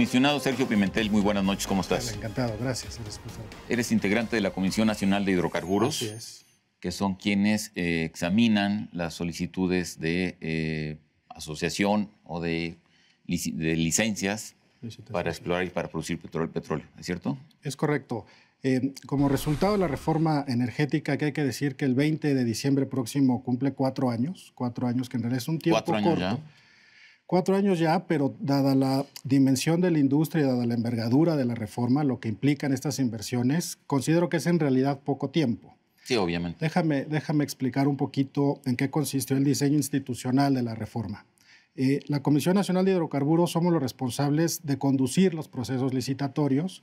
Comisionado Sergio Pimentel, muy buenas noches, ¿cómo estás? Encantado, gracias. Eres integrante de la Comisión Nacional de Hidrocarburos, que son quienes eh, examinan las solicitudes de eh, asociación o de, licencias para explorar y para producir petróleo, petróleo ¿es cierto? Es correcto. Eh, como resultado de la reforma energética, que hay que decir que el 20 de diciembre próximo cumple cuatro años, cuatro años que en realidad es un tiempo corto. Cuatro años ya, pero dada la dimensión de la industria, dada la envergadura de la reforma, lo que implican estas inversiones, considero que es en realidad poco tiempo. Sí, obviamente. Déjame, déjame explicar un poquito en qué consistió el diseño institucional de la reforma. Eh, la Comisión Nacional de Hidrocarburos somos los responsables de conducir los procesos licitatorios,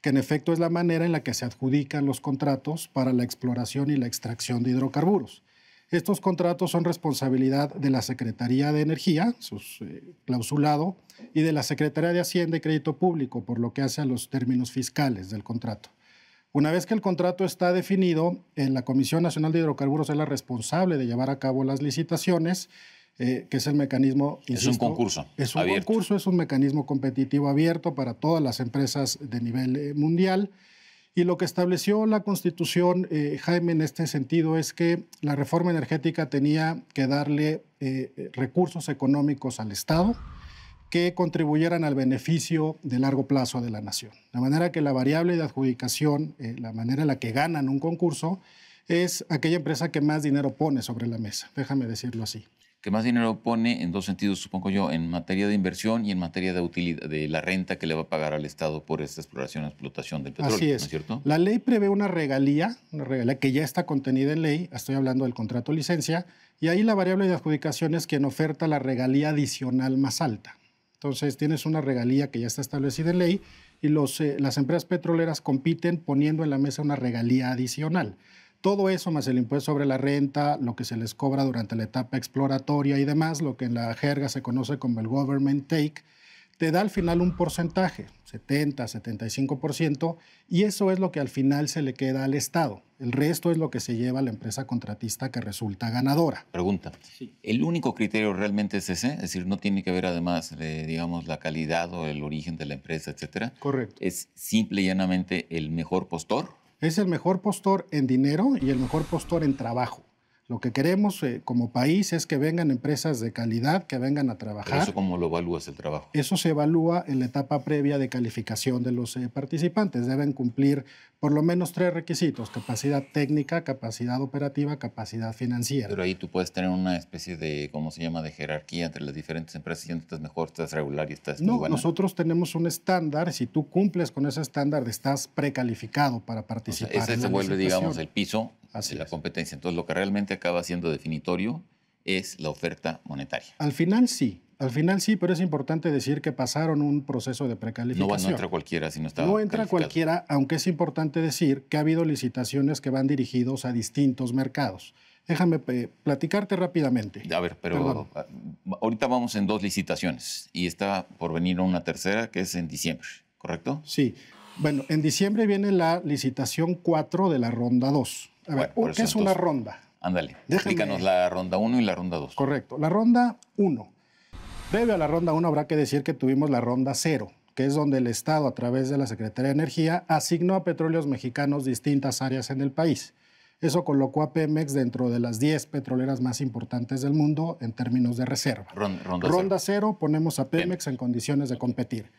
que en efecto es la manera en la que se adjudican los contratos para la exploración y la extracción de hidrocarburos. Estos contratos son responsabilidad de la Secretaría de Energía, sus, eh, clausulado, y de la Secretaría de Hacienda y Crédito Público, por lo que hace a los términos fiscales del contrato. Una vez que el contrato está definido, en la Comisión Nacional de Hidrocarburos es la responsable de llevar a cabo las licitaciones, eh, que es el mecanismo... es un concurso. Es un concurso, es un mecanismo competitivo abierto para todas las empresas de nivel eh, mundial. Y lo que estableció la Constitución, eh, Jaime, en este sentido es que la reforma energética tenía que darle eh, eh, recursos económicos al Estado que contribuyeran al beneficio de largo plazo de la nación. De manera que la variable de adjudicación, la manera en la que ganan un concurso, es aquella empresa que más dinero pone sobre la mesa, déjame decirlo así que más dinero pone en dos sentidos, supongo yo, en materia de inversión y en materia de de la renta que le va a pagar al Estado por esta exploración y explotación del petróleo. Así es. cierto? La ley prevé una regalía, una regalía que ya está contenida en ley, estoy hablando del contrato licencia, y ahí la variable de adjudicación es quien oferta la regalía adicional más alta. Entonces tienes una regalía que ya está establecida en ley y los, eh, las empresas petroleras compiten poniendo en la mesa una regalía adicional. Todo eso más el impuesto sobre la renta, lo que se les cobra durante la etapa exploratoria y demás, lo que en la jerga se conoce como el government take, te da al final un porcentaje, 70, 75%, y eso es lo que al final se le queda al Estado. El resto es lo que se lleva a la empresa contratista que resulta ganadora. Pregunta. ¿El único criterio realmente es ese? Es decir, no tiene que ver además, digamos, la calidad o el origen de la empresa, etcétera. Correcto. Es simple y llanamente el mejor postor es el mejor postor en dinero y el mejor postor en trabajo. Lo que queremos eh, como país es que vengan empresas de calidad, que vengan a trabajar. ¿Eso cómo lo evalúas el trabajo? Eso se evalúa en la etapa previa de calificación de los eh, participantes. Deben cumplir por lo menos tres requisitos, capacidad técnica, capacidad operativa, capacidad financiera. Pero ahí tú puedes tener una especie de, ¿cómo se llama?, de jerarquía entre las diferentes empresas, si estás mejor, estás regular y estás... No, nosotros tenemos un estándar, si tú cumples con ese estándar, estás precalificado para participar. ese se vuelve, digamos, el piso la competencia. Entonces, lo que realmente acaba siendo definitorio es la oferta monetaria. Al final sí, al final sí, pero es importante decir que pasaron un proceso de precalificación. No, entra cualquiera está. No entra cualquiera, aunque es importante decir que ha habido licitaciones que van dirigidos a distintos mercados. Déjame eh, platicarte rápidamente. A ver, pero ah, ahorita vamos en dos licitaciones y está por venir una tercera que es en diciembre, ¿correcto? Sí. Bueno, en diciembre viene la licitación 4 de la ronda 2. A ver, ¿qué es una ronda? Ándale, explícanos la ronda 1 y la ronda 2. Correcto, la ronda 1. Previo a la ronda 1 habrá que decir que tuvimos la ronda 0, que es donde el Estado, a través de la Secretaría de Energía, asignó a petróleos mexicanos distintas áreas en el país. Eso colocó a Pemex dentro de las 10 petroleras más importantes del mundo en términos de reserva. Ronda, 0. ronda cero. ponemos a Pemex en condiciones de competir.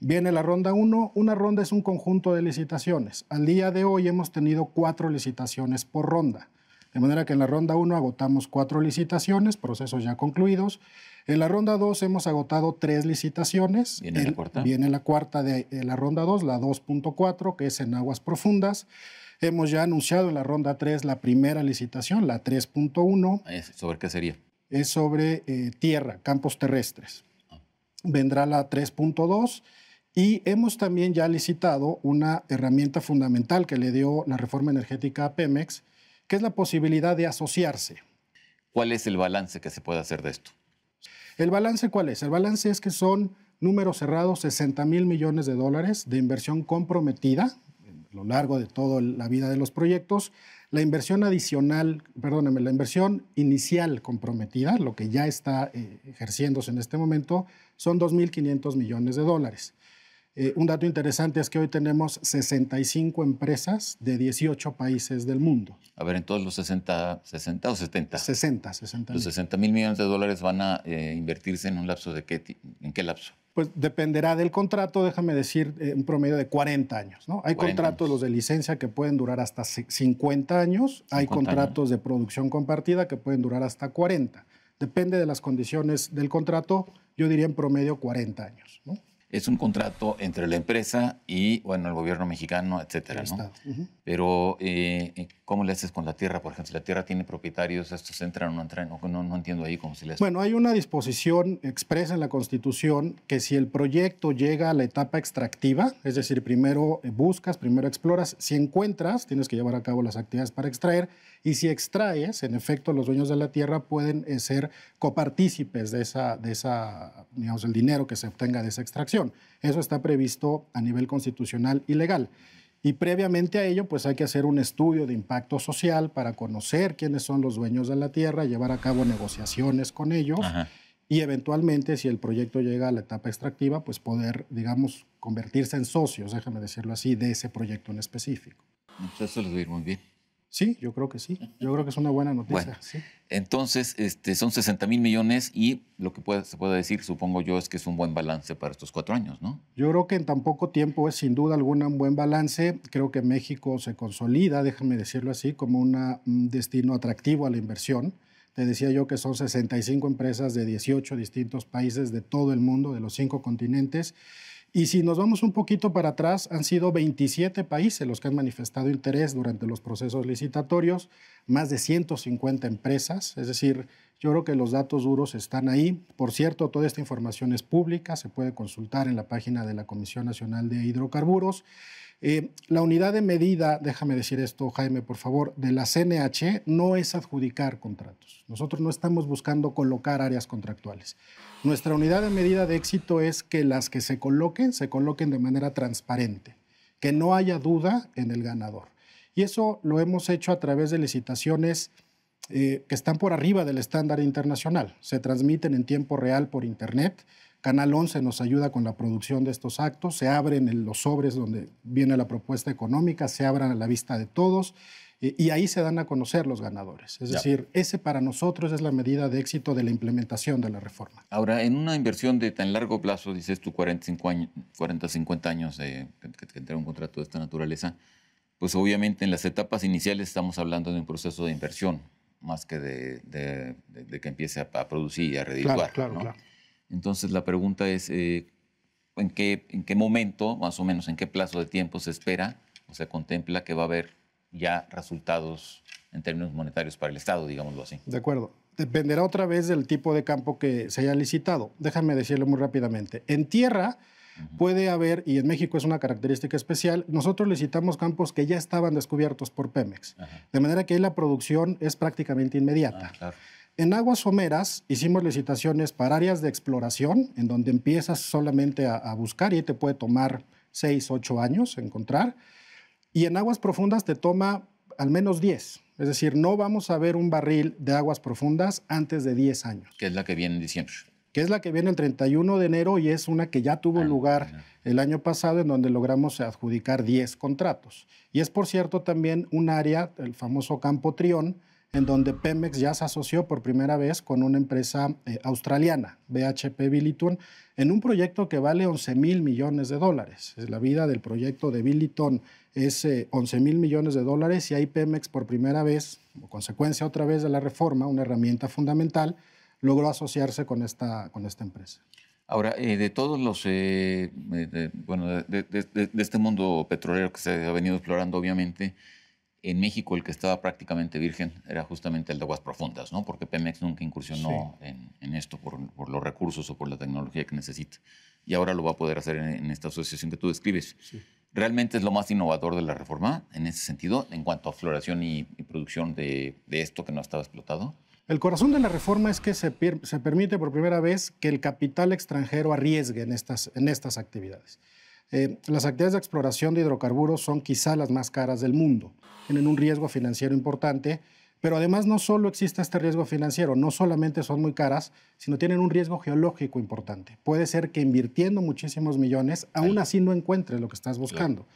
Viene la ronda 1. Una ronda es un conjunto de licitaciones. Al día de hoy hemos tenido cuatro licitaciones por ronda. De manera que en la ronda 1 agotamos cuatro licitaciones, procesos ya concluidos. En la ronda 2 hemos agotado tres licitaciones. Viene la cuarta. Viene la cuarta de, la ronda 2, la 2.4, que es en aguas profundas. Hemos ya anunciado en la ronda 3 la primera licitación, la 3.1. ¿Sobre qué sería? Es sobre eh, tierra, campos terrestres. Ah. Vendrá la 3.2 y hemos también ya licitado una herramienta fundamental que le dio la reforma energética a Pemex, que es la posibilidad de asociarse. ¿Cuál es el balance que se puede hacer de esto? ¿El balance cuál es? El balance es que son números cerrados 60 mil millones de dólares de inversión comprometida a lo largo de toda la vida de los proyectos. La inversión adicional, perdóname, la inversión inicial comprometida, lo que ya está eh, ejerciéndose en este momento, son 2.500 millones de dólares. Eh, un dato interesante es que hoy tenemos 65 empresas de 18 países del mundo. A ver, ¿en todos los 60, 60 o 70? 60, 60. Los 60 mil millones de dólares van a eh, invertirse en un lapso de qué, en qué lapso? Pues dependerá del contrato, déjame decir, en eh, un promedio de 40 años. ¿no? Hay contratos los de licencia que pueden durar hasta 50 años, hay contratos de producción compartida que pueden durar hasta 40. Depende de las condiciones del contrato, yo diría en promedio 40 años. ¿no? es un contrato entre la empresa y, bueno, el gobierno mexicano, etcétera, Pero, eh, ¿cómo le haces con la tierra? Por ejemplo, si la tierra tiene propietarios, estos entran o no entran, no, no entiendo ahí cómo se les... Bueno, hay una disposición expresa en la Constitución que si el proyecto llega a la etapa extractiva, es decir, primero buscas, primero exploras, si encuentras, tienes que llevar a cabo las actividades para extraer, y si extraes, en efecto, los dueños de la tierra pueden eh, ser copartícipes de esa, de esa, digamos, el dinero que se obtenga de esa extracción. Eso está previsto a nivel constitucional y legal. Y previamente a ello, pues hay que hacer un estudio de impacto social para conocer quiénes son los dueños de la tierra, llevar a cabo negociaciones con ellos. y eventualmente, si el proyecto llega a la etapa extractiva, pues poder, digamos, convertirse en socios, déjame decirlo así, de ese proyecto en específico. Entonces, ir muy bien. Sí, yo creo que sí. Yo creo que es una buena noticia. Entonces, este, son 60 mil millones y lo que se puede decir, supongo yo, es que es un buen balance para estos cuatro años, ¿no? Yo creo que en tan poco tiempo es sin duda alguna un buen balance. Creo que México se consolida, déjame decirlo así, como una, un destino atractivo a la inversión. Te decía yo que son 65 empresas de 18 distintos países de todo el mundo, de los cinco continentes y si nos vamos un poquito para atrás, han sido 27 países los que han manifestado interés durante los procesos licitatorios, más de 150 empresas, es decir, yo creo que los datos duros están ahí. Por cierto, toda esta información es pública, se puede consultar en la página de la Comisión Nacional de Hidrocarburos. Eh, la unidad de medida, déjame decir esto, Jaime, por favor, de la CNH no es adjudicar contratos. Nosotros no estamos buscando colocar áreas contractuales. Nuestra unidad de medida de éxito es que las que se coloquen, se coloquen de manera transparente, que no haya duda en el ganador. Y eso lo hemos hecho a través de licitaciones eh, que están por arriba del estándar internacional. Se transmiten en tiempo real por Internet Canal 11 nos ayuda con la producción de estos actos, se abren los sobres donde viene la propuesta económica, se abran a la vista de todos y ahí se dan a conocer los ganadores. Es decir, ese para nosotros es la medida de éxito de la implementación de la reforma. Ahora, en una inversión de tan largo plazo, dices tú 45 años, 40, 50 años de, que, te un contrato de esta naturaleza, pues obviamente en las etapas iniciales estamos hablando de un proceso de inversión, más que de, que empiece a, producir y a redituar. Claro, claro, claro. Entonces la pregunta es, eh, ¿en, qué, momento, más o menos, en qué plazo de tiempo se espera o se contempla que va a haber ya resultados en términos monetarios para el Estado, digámoslo así? De acuerdo. Dependerá otra vez del tipo de campo que se haya licitado. Déjame decirlo muy rápidamente. En tierra puede haber, y en México es una característica especial, nosotros licitamos campos que ya estaban descubiertos por Pemex. De manera que ahí la producción es prácticamente inmediata. Ah, claro. En aguas someras hicimos licitaciones para áreas de exploración, en donde empiezas solamente a, buscar y te puede tomar 6, 8 años encontrar. Y en aguas profundas te toma al menos 10. Es decir, no vamos a ver un barril de aguas profundas antes de 10 años. Que es la que viene en diciembre. Que es la que viene el 31 de enero y es una que ya tuvo ah, lugar el año pasado en donde logramos adjudicar 10 contratos. Y es, por cierto, también un área, el famoso campo Trión, en donde Pemex ya se asoció por primera vez con una empresa eh, australiana, BHP Billiton, en un proyecto que vale 11 mil millones de dólares. La vida del proyecto de Billiton es 11 eh, mil millones de dólares y ahí Pemex por primera vez, como consecuencia otra vez de la reforma, una herramienta fundamental, logró asociarse con esta, con esta empresa. Ahora, eh, de todos los, bueno, de, de, este mundo petrolero que se ha venido explorando, obviamente, en México el que estaba prácticamente virgen era justamente el de aguas profundas, ¿no? Porque Pemex nunca incursionó en, esto por, los recursos o por la tecnología que necesita. Y ahora lo va a poder hacer en, esta asociación que tú describes. Realmente es lo más innovador de la reforma en ese sentido, en cuanto a floración y, producción de, esto que no estaba explotado. El corazón de la reforma es que se, permite por primera vez que el capital extranjero arriesgue en estas, en estas actividades. Eh, las actividades de exploración de hidrocarburos son quizá las más caras del mundo, tienen un riesgo financiero importante, pero además no solo existe este riesgo financiero, no solamente son muy caras, sino tienen un riesgo geológico importante. Puede ser que invirtiendo muchísimos millones, aún así no encuentres lo que estás buscando.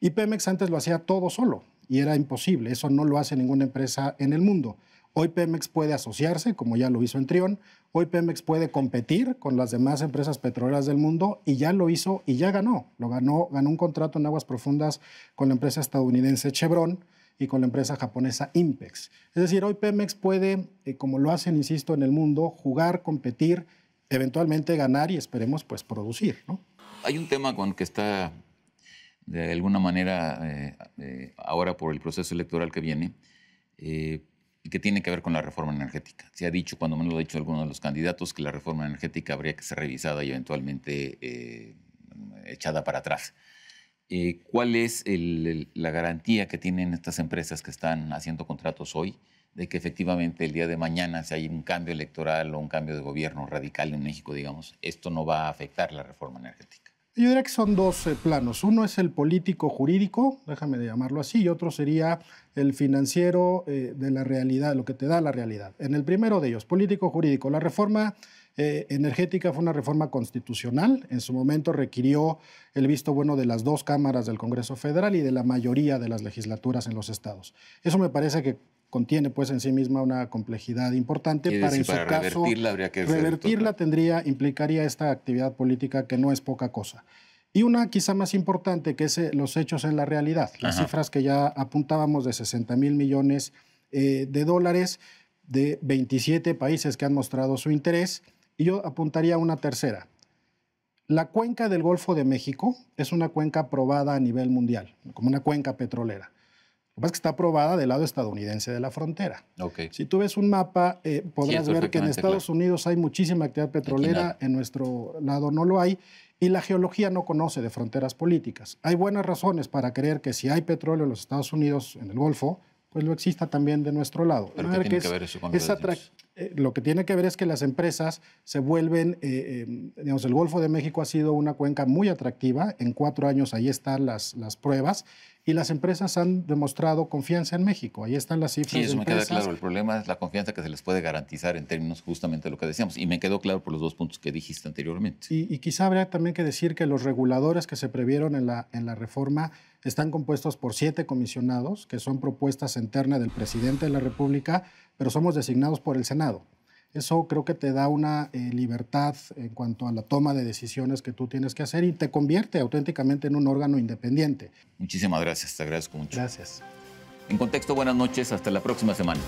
Y Pemex antes lo hacía todo solo y era imposible, eso no lo hace ninguna empresa en el mundo. Hoy Pemex puede asociarse, como ya lo hizo en Trión. Hoy Pemex puede competir con las demás empresas petroleras del mundo y ya lo hizo y ya ganó. Lo ganó, ganó un contrato en aguas profundas con la empresa estadounidense Chevron y con la empresa japonesa Impex. Es decir, hoy Pemex puede, eh, como lo hacen, insisto, en el mundo, jugar, competir, eventualmente ganar y esperemos, pues, producir. ¿no? Hay un tema con que está, de alguna manera, eh, eh, ahora por el proceso electoral que viene, y que tiene que ver con la reforma energética. Se ha dicho, cuando me lo ha dicho alguno de los candidatos, que la reforma energética habría que ser revisada y eventualmente eh, echada para atrás. Eh, ¿Cuál es la garantía que tienen estas empresas que están haciendo contratos hoy de que efectivamente el día de mañana, si hay un cambio electoral o un cambio de gobierno radical en México, digamos, esto no va a afectar la reforma energética? Yo diría que son dos planos. Uno es el político jurídico, déjame de llamarlo así, y otro sería el financiero eh, de la realidad, lo que te da la realidad. En el primero de ellos, político jurídico, la reforma eh, energética fue una reforma constitucional. En su momento requirió el visto bueno de las dos cámaras del Congreso Federal y de la mayoría de las legislaturas en los estados. Eso me parece que contiene pues en sí misma una complejidad importante. Para, en caso, revertirla tendría, implicaría esta actividad política que no es poca cosa. Y una quizá más importante que es eh, los hechos en la realidad, las cifras que ya apuntábamos de 60 mil millones eh, de dólares de 27 países que han mostrado su interés. Y yo apuntaría una tercera. La cuenca del Golfo de México es una cuenca probada a nivel mundial, como una cuenca petrolera. Lo que pasa es que está aprobada del lado estadounidense de la frontera. Si tú ves un mapa, eh, podrás ver que en Estados Unidos hay muchísima actividad petrolera, en nuestro lado no lo hay, y la geología no conoce de fronteras políticas. Hay buenas razones para creer que si hay petróleo en los Estados Unidos, en el Golfo, pues lo exista también de nuestro lado. Pero tiene que, ver eso con eh, lo que tiene que ver es que las empresas se vuelven, eh, em, digamos, el Golfo de México ha sido una cuenca muy atractiva, en cuatro años ahí están las, las pruebas, y las empresas han demostrado confianza en México, ahí están las cifras. Sí, eso me queda claro, el problema es la confianza que se les puede garantizar en términos justamente de lo que decíamos, y me quedó claro por los dos puntos que dijiste anteriormente. Y, y quizá habría también que decir que los reguladores que se previeron en la, en la reforma, están compuestos por siete comisionados, que son propuestas internas del presidente de la República, pero somos designados por el Senado. Eso creo que te da una eh, libertad en cuanto a la toma de decisiones que tú tienes que hacer y te convierte auténticamente en un órgano independiente. Muchísimas gracias, te agradezco mucho. Gracias. En contexto, buenas noches, hasta la próxima semana.